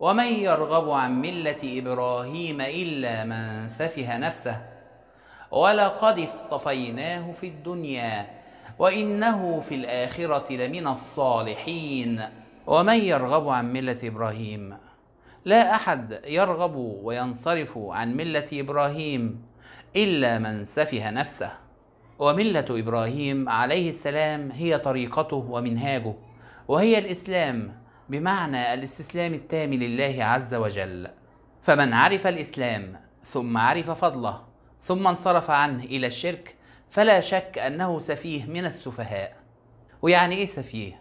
ومن يرغب عن ملة إبراهيم إلا من سفه نفسه ولقد اصطفيناه في الدنيا وإنه في الآخرة لمن الصالحين ومن يرغب عن ملة إبراهيم لا أحد يرغب وينصرف عن ملة إبراهيم إلا من سفه نفسه وملة إبراهيم عليه السلام هي طريقته ومنهاجه وهي الإسلام بمعنى الاستسلام التام لله عز وجل فمن عرف الاسلام ثم عرف فضله ثم انصرف عنه الى الشرك فلا شك انه سفيه من السفهاء ويعني ايه سفيه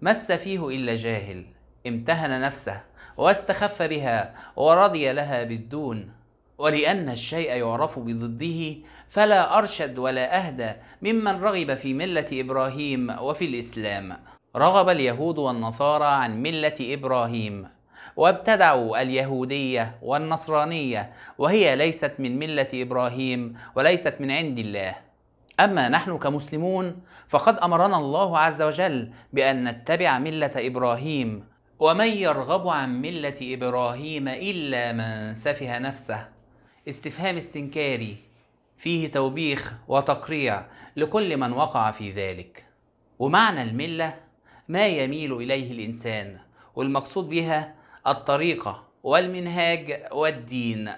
ما السفيه الا جاهل امتهن نفسه واستخف بها ورضي لها بالدون ولأن الشيء يعرف بضده فلا أرشد ولا أهدى ممن رغب في ملة إبراهيم وفي الإسلام رغب اليهود والنصارى عن ملة إبراهيم وابتدعوا اليهودية والنصرانية وهي ليست من ملة إبراهيم وليست من عند الله أما نحن كمسلمون فقد أمرنا الله عز وجل بأن نتبع ملة إبراهيم ومن يرغب عن ملة إبراهيم إلا من سفه نفسه استفهام استنكاري فيه توبيخ وتقريع لكل من وقع في ذلك ومعنى المله ما يميل اليه الانسان والمقصود بها الطريقه والمنهاج والدين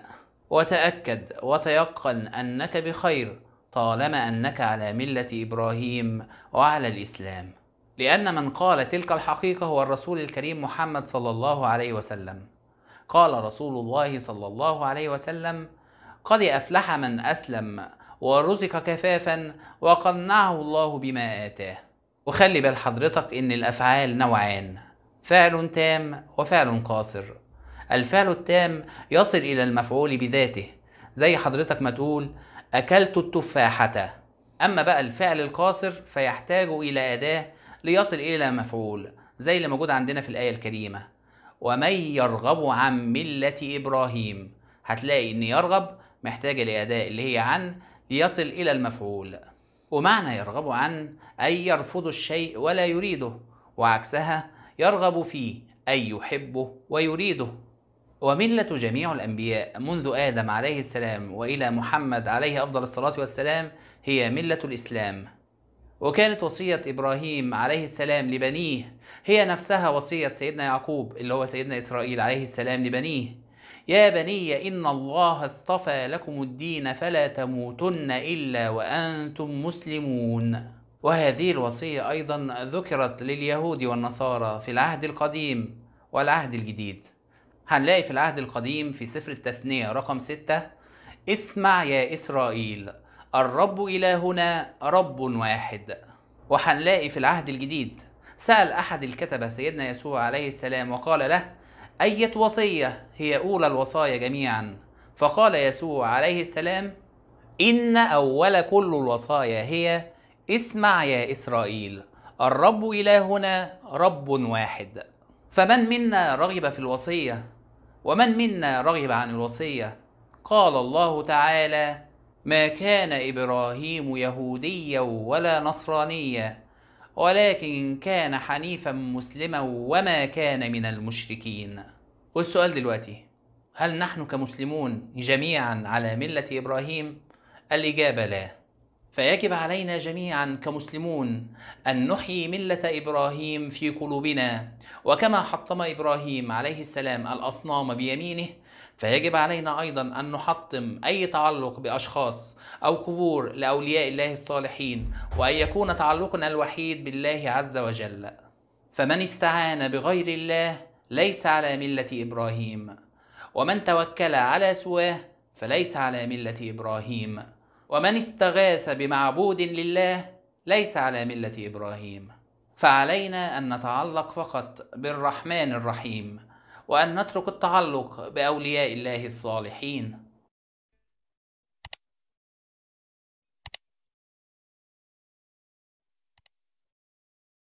وتاكد وتيقن انك بخير طالما انك على مله ابراهيم وعلى الاسلام لان من قال تلك الحقيقه هو الرسول الكريم محمد صلى الله عليه وسلم قال رسول الله صلى الله عليه وسلم قد افلح من اسلم ورزق كفافا وقنعه الله بما اتاه وخلي بال حضرتك ان الافعال نوعان فعل تام وفعل قاصر الفعل التام يصل الى المفعول بذاته زي حضرتك ما تقول اكلت التفاحه اما بقى الفعل القاصر فيحتاج الى اداه ليصل الى مفعول زي اللي موجود عندنا في الايه الكريمه ومن يرغب عن مله ابراهيم هتلاقي ان يرغب محتاج لاداه اللي هي عن ليصل الى المفعول ومعنى يرغب عن أي يرفض الشيء ولا يريده وعكسها يرغب فيه أي يحبه ويريده وملة جميع الأنبياء منذ آدم عليه السلام وإلى محمد عليه أفضل الصلاة والسلام هي ملة الإسلام وكانت وصية إبراهيم عليه السلام لبنيه هي نفسها وصية سيدنا يعقوب اللي هو سيدنا إسرائيل عليه السلام لبنيه يا بني إن الله اصطفى لكم الدين فلا تموتن إلا وأنتم مسلمون وهذه الوصية أيضا ذكرت لليهود والنصارى في العهد القديم والعهد الجديد هنلاقي في العهد القديم في سفر التثنية رقم ستة اسمع يا إسرائيل الرب إلهنا رب واحد وهنلاقي في العهد الجديد سأل أحد الكتبة سيدنا يسوع عليه السلام وقال له أية وصية هي أولى الوصايا جميعا فقال يسوع عليه السلام إن أول كل الوصايا هي اسمع يا إسرائيل الرب إلهنا رب واحد فمن منا رغب في الوصية ومن منا رغب عن الوصية قال الله تعالى ما كان إبراهيم يهوديا ولا نصرانيا ولكن كان حنيفا مسلما وما كان من المشركين والسؤال دلوقتي هل نحن كمسلمون جميعا على ملة إبراهيم؟ الإجابة لا فيجب علينا جميعا كمسلمون أن نحيي ملة إبراهيم في قلوبنا وكما حطم إبراهيم عليه السلام الأصنام بيمينه فيجب علينا أيضا أن نحطم أي تعلق بأشخاص أو قبور لأولياء الله الصالحين وأن يكون تعلقنا الوحيد بالله عز وجل فمن استعان بغير الله ليس على ملة إبراهيم ومن توكل على سواه فليس على ملة إبراهيم ومن استغاث بمعبود لله ليس على مله ابراهيم فعلينا ان نتعلق فقط بالرحمن الرحيم وان نترك التعلق باولياء الله الصالحين